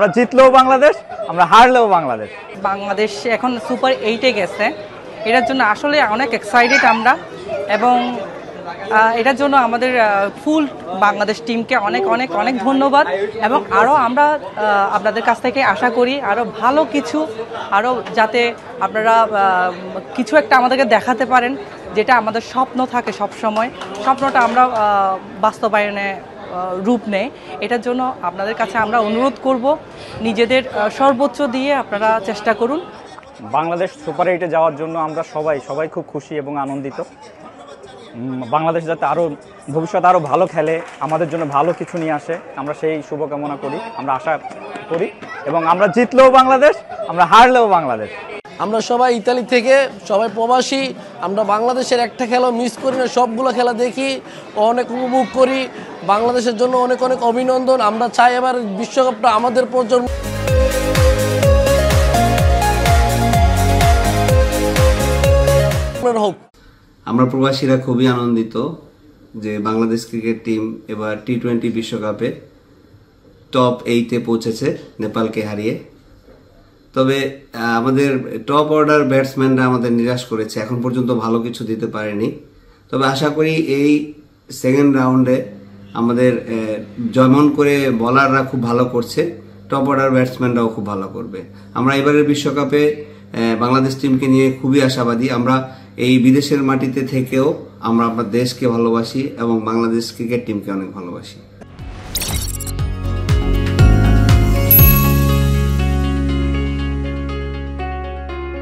আমরা জিতলেও বাংলাদেশ আমরা হারলেও বাংলাদেশ বাংলাদেশ এখন সুপার এইটে গেছে এটার জন্য আসলে অনেক এক্সাইটেড আমরা এবং এটার জন্য আমাদের ফুল বাংলাদেশ টিমকে অনেক অনেক অনেক ধন্যবাদ এবং আরও আমরা আপনাদের কাছ থেকে আশা করি আরও ভালো কিছু আরও যাতে আপনারা কিছু একটা আমাদেরকে দেখাতে পারেন যেটা আমাদের স্বপ্ন থাকে সব সময় স্বপ্নটা আমরা বাস্তবায়নে রূপ নেয় এটার জন্য আপনাদের কাছে আমরা অনুরোধ করব নিজেদের সর্বোচ্চ দিয়ে আপনারা চেষ্টা করুন বাংলাদেশ সুপার এইটে যাওয়ার জন্য আমরা সবাই সবাই খুব খুশি এবং আনন্দিত বাংলাদেশ যাতে আরও ভবিষ্যৎ আরও ভালো খেলে আমাদের জন্য ভালো কিছু নিয়ে আসে আমরা সেই শুভকামনা করি আমরা আশা করি এবং আমরা জিতলেও বাংলাদেশ আমরা হারলেও বাংলাদেশ আমরা সবাই ইতালি থেকে সবাই প্রবাসী আমরা বাংলাদেশের একটা খেলা মিস করি না সবগুলো খেলা দেখি অনেক উপভোগ করি বাংলাদেশের জন্য অনেক অনেক অভিনন্দন আমরা চাই এবার বিশ্বকাপটা আমাদের প্রজন্ম হোক আমরা প্রবাসীরা খুবই আনন্দিত যে বাংলাদেশ ক্রিকেট টিম এবার টি টোয়েন্টি বিশ্বকাপে টপ এইটে পৌঁছেছে নেপালকে হারিয়ে তবে আমাদের টপ অর্ডার ব্যাটসম্যানরা আমাদের নিরাশ করেছে এখন পর্যন্ত ভালো কিছু দিতে পারেনি তবে আশা করি এই সেকেন্ড রাউন্ডে আমাদের জয়মন করে বলাররা খুব ভালো করছে টপ অর্ডার ব্যাটসম্যানরাও খুব ভালো করবে আমরা এবারের বিশ্বকাপে বাংলাদেশ টিমকে নিয়ে খুবই আশাবাদী আমরা এই বিদেশের মাটিতে থেকেও আমরা আমার দেশকে ভালোবাসি এবং বাংলাদেশ ক্রিকেট টিমকে অনেক ভালোবাসি